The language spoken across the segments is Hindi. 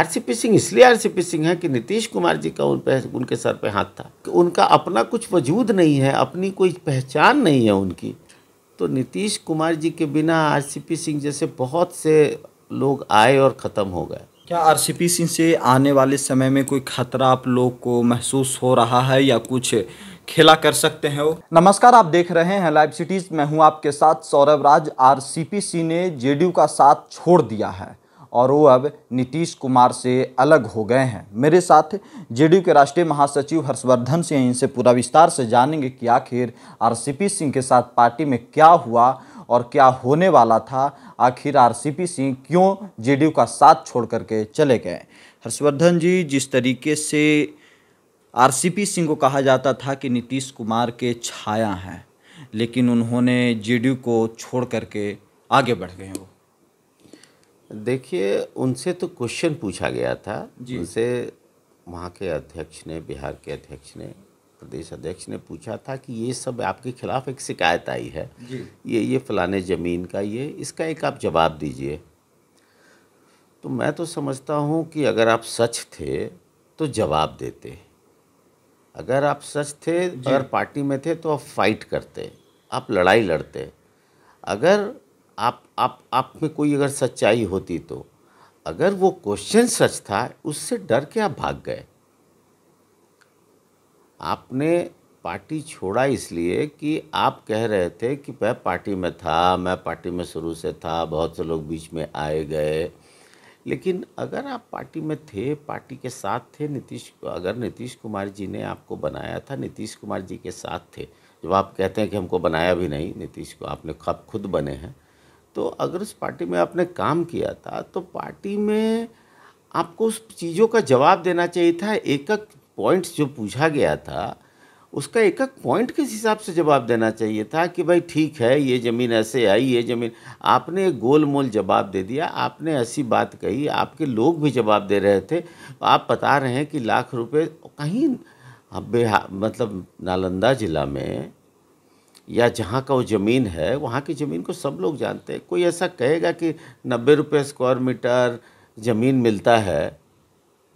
आरसीपी सिंह इसलिए आरसीपी सिंह है कि नीतीश कुमार जी का उन पे उनके सर पे हाथ था कि उनका अपना कुछ वजूद नहीं है अपनी कोई पहचान नहीं है उनकी तो नीतीश कुमार जी के बिना आरसीपी सिंह जैसे बहुत से लोग आए और ख़त्म हो गए क्या आरसीपी सिंह से आने वाले समय में कोई खतरा आप लोग को महसूस हो रहा है या कुछ खेला कर सकते हैं वो नमस्कार आप देख रहे हैं लाइव सिटीज़ मैं हूं आपके साथ सौरभ राज आरसीपी सिंह ने जेडीयू का साथ छोड़ दिया है और वो अब नीतीश कुमार से अलग हो गए हैं मेरे साथ जेडीयू के राष्ट्रीय महासचिव हर्षवर्धन सिंह इनसे पूरा विस्तार से जानेंगे कि आखिर आरसीपी सिंह के साथ पार्टी में क्या हुआ और क्या होने वाला था आखिर आरसीपी सिंह क्यों जेडीयू का साथ छोड़ करके चले गए हर्षवर्धन जी जिस तरीके से आरसीपी सिंह को कहा जाता था कि नीतीश कुमार के छाया हैं लेकिन उन्होंने जेडीयू को छोड़ करके आगे बढ़ गए वो देखिए उनसे तो क्वेश्चन पूछा गया था उनसे वहाँ के अध्यक्ष ने बिहार के अध्यक्ष ने प्रदेश अध्यक्ष ने पूछा था कि ये सब आपके खिलाफ एक शिकायत आई है ये ये फलाने ज़मीन का ये इसका एक आप जवाब दीजिए तो मैं तो समझता हूँ कि अगर आप सच थे तो जवाब देते अगर आप सच थे अगर पार्टी में थे तो आप फाइट करते आप लड़ाई लड़ते अगर आप आप आप में कोई अगर सच्चाई होती तो अगर वो क्वेश्चन सच था उससे डर के आप भाग गए आपने पार्टी छोड़ा इसलिए कि आप कह रहे थे कि मैं पार्टी में था मैं पार्टी में शुरू से था बहुत से लोग बीच में आए गए लेकिन अगर आप पार्टी में थे पार्टी के साथ थे नीतीश अगर नीतीश कुमार जी ने आपको बनाया था नीतीश कुमार जी के साथ थे जब आप कहते हैं कि हमको बनाया भी नहीं नीतीश को आपने खब खुद बने हैं तो अगर उस पार्टी में आपने काम किया था तो पार्टी में आपको उस चीज़ों का जवाब देना चाहिए था एक एक पॉइंट जो पूछा गया था उसका एक एक पॉइंट किस हिसाब से जवाब देना चाहिए था कि भाई ठीक है ये ज़मीन ऐसे आई ये ज़मीन आपने गोल मोल जवाब दे दिया आपने ऐसी बात कही आपके लोग भी जवाब दे रहे थे आप बता रहे हैं कि लाख रुपए कहीं बिहार मतलब नालंदा ज़िला में या जहाँ का वो ज़मीन है वहाँ की ज़मीन को सब लोग जानते हैं कोई ऐसा कहेगा कि नब्बे रुपये स्क्वायर मीटर ज़मीन मिलता है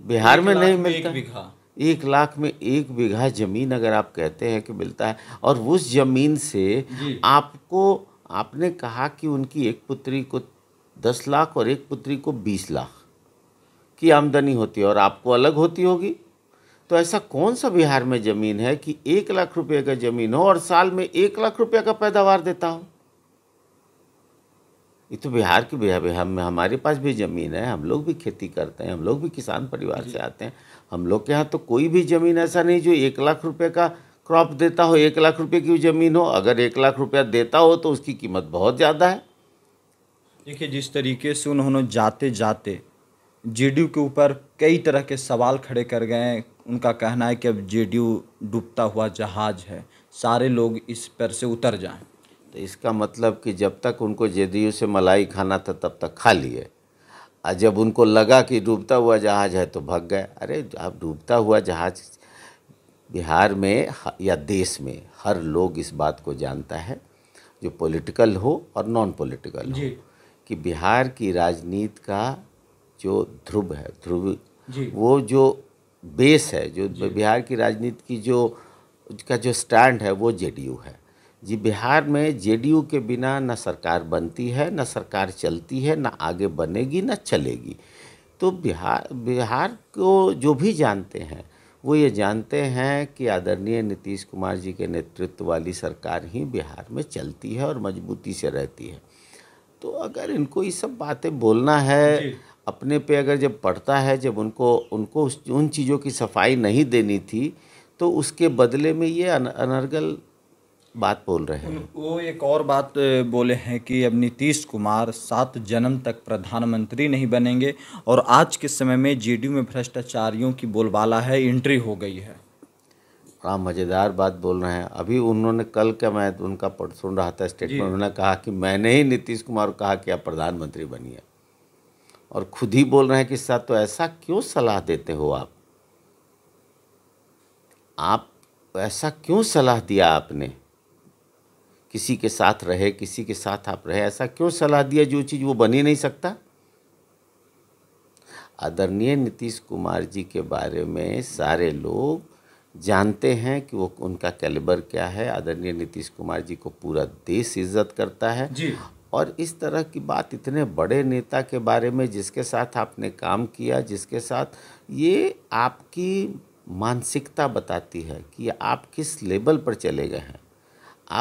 बिहार में नहीं मिलता एक, एक लाख में एक बीघा ज़मीन अगर आप कहते हैं कि मिलता है और उस ज़मीन से आपको आपने कहा कि उनकी एक पुत्री को दस लाख और एक पुत्री को बीस लाख की आमदनी होती है और आपको अलग होती होगी तो ऐसा कौन सा बिहार में ज़मीन है कि एक लाख रुपये का ज़मीन हो और साल में एक लाख रुपये का पैदावार देता हो ये तो बिहार की बिहार है हम हमारे पास भी ज़मीन है हम लोग भी खेती करते हैं हम लोग भी किसान परिवार से आते हैं हम लोग के यहाँ तो कोई भी ज़मीन ऐसा नहीं जो एक लाख रुपये का क्रॉप देता हो एक लाख रुपये की ज़मीन हो अगर एक लाख रुपया देता हो तो उसकी कीमत बहुत ज़्यादा है देखिए जिस तरीके से उन्होंने जाते जाते जे के ऊपर कई तरह के सवाल खड़े कर गए हैं उनका कहना है कि अब जे डूबता हुआ जहाज है सारे लोग इस पर से उतर जाएं तो इसका मतलब कि जब तक उनको जे से मलाई खाना था तब तक खा लिए और जब उनको लगा कि डूबता हुआ जहाज है तो भग गए अरे अब डूबता हुआ जहाज बिहार में या देश में हर लोग इस बात को जानता है जो पॉलिटिकल हो और नॉन पॉलिटिकल हो कि बिहार की राजनीति का जो ध्रुव है ध्रुव वो जो बेस है जो बिहार की राजनीति की जो का जो स्टैंड है वो जेडीयू है जी बिहार में जेडीयू के बिना न सरकार बनती है न सरकार चलती है न आगे बनेगी न चलेगी तो बिहार बिहार को जो भी जानते हैं वो ये जानते हैं कि आदरणीय नीतीश कुमार जी के नेतृत्व वाली सरकार ही बिहार में चलती है और मजबूती से रहती है तो अगर इनको ये सब बातें बोलना है अपने पे अगर जब पड़ता है जब उनको उनको उन चीज़ों की सफाई नहीं देनी थी तो उसके बदले में ये अन, अनर्गल बात बोल रहे हैं वो एक और बात बोले हैं कि अब नीतीश कुमार सात जन्म तक प्रधानमंत्री नहीं बनेंगे और आज के समय में जेडीयू में भ्रष्टाचारियों की बोलबाला है एंट्री हो गई है बड़ा मज़ेदार बात बोल रहे हैं अभी उन्होंने कल का मैं उनका सुन रहा था स्टेटमेंट उन्होंने कहा कि मैंने ही नीतीश कुमार कहा कि आप प्रधानमंत्री बनिए और खुद ही बोल रहे हैं कि साथ तो ऐसा क्यों सलाह देते हो आप आप ऐसा क्यों सलाह दिया आपने किसी के साथ रहे किसी के साथ आप रहे ऐसा क्यों सलाह दिया जो चीज़ वो बन ही नहीं सकता आदरणीय नीतीश कुमार जी के बारे में सारे लोग जानते हैं कि वो उनका कैलिबर क्या है आदरणीय नीतीश कुमार जी को पूरा देश इज्जत करता है और इस तरह की बात इतने बड़े नेता के बारे में जिसके साथ आपने काम किया जिसके साथ ये आपकी मानसिकता बताती है कि आप किस लेवल पर चले गए हैं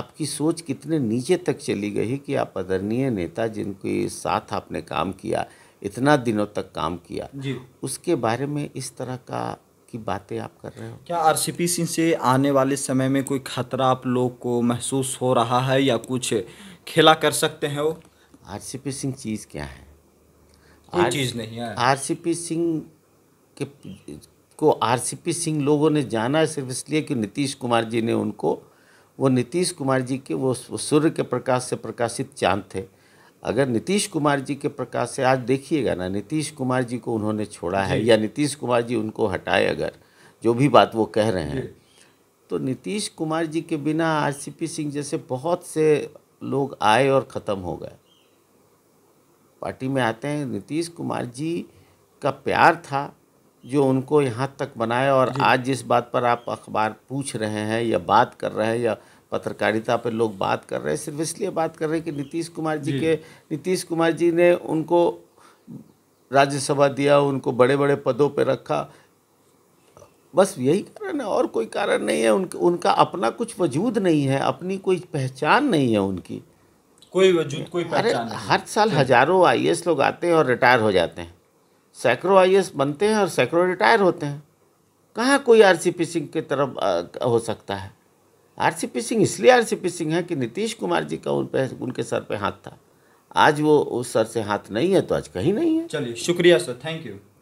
आपकी सोच कितने नीचे तक चली गई कि आप आदरणीय नेता जिनके साथ आपने काम किया इतना दिनों तक काम किया जी। उसके बारे में इस तरह का की बातें आप कर रहे हो क्या आर सी पी सिंह से आने वाले समय में कोई खतरा आप लोग को महसूस हो रहा है या कुछ खेला कर सकते हैं वो आरसीपी सिंह चीज़ क्या है कोई चीज़ नहीं है आरसीपी सिंह के को आरसीपी सिंह लोगों ने जाना सिर्फ इसलिए कि नीतीश कुमार जी ने उनको वो नीतीश कुमार जी के वो सूर्य के प्रकाश से प्रकाशित चांद थे अगर नीतीश कुमार जी के प्रकाश से आज देखिएगा ना नीतीश कुमार जी को उन्होंने छोड़ा है या नीतीश कुमार जी उनको हटाए अगर जो भी बात वो कह रहे हैं तो नीतीश कुमार जी के बिना आरसीपी सिंह जैसे बहुत से लोग आए और ख़त्म हो गए पार्टी में आते हैं नीतीश कुमार जी का प्यार था जो उनको यहाँ तक बनाया और आज जिस बात पर आप अखबार पूछ रहे हैं या बात कर रहे हैं या पत्रकारिता पर लोग बात कर रहे हैं सिर्फ इसलिए बात कर रहे हैं कि नीतीश कुमार जी, जी के नीतीश कुमार जी ने उनको राज्यसभा दिया उनको बड़े बड़े पदों पर रखा बस यही कारण है और कोई कारण नहीं है उन उनका अपना कुछ वजूद नहीं है अपनी कोई पहचान नहीं है उनकी कोई वजूद कोई पहचान अरे हर साल हज़ारों आई लोग आते हैं और रिटायर हो जाते हैं सैकड़ों आई बनते हैं और सैकड़ों रिटायर होते हैं कहाँ कोई आर सी पी सिंह की तरफ हो सकता है आर सी पी सिंह इसलिए आर सी पी सिंह है कि नीतीश कुमार जी का उन पे उनके सर पे हाथ था आज वो उस सर से हाथ नहीं है तो आज कहीं नहीं है चलिए शुक्रिया सर थैंक यू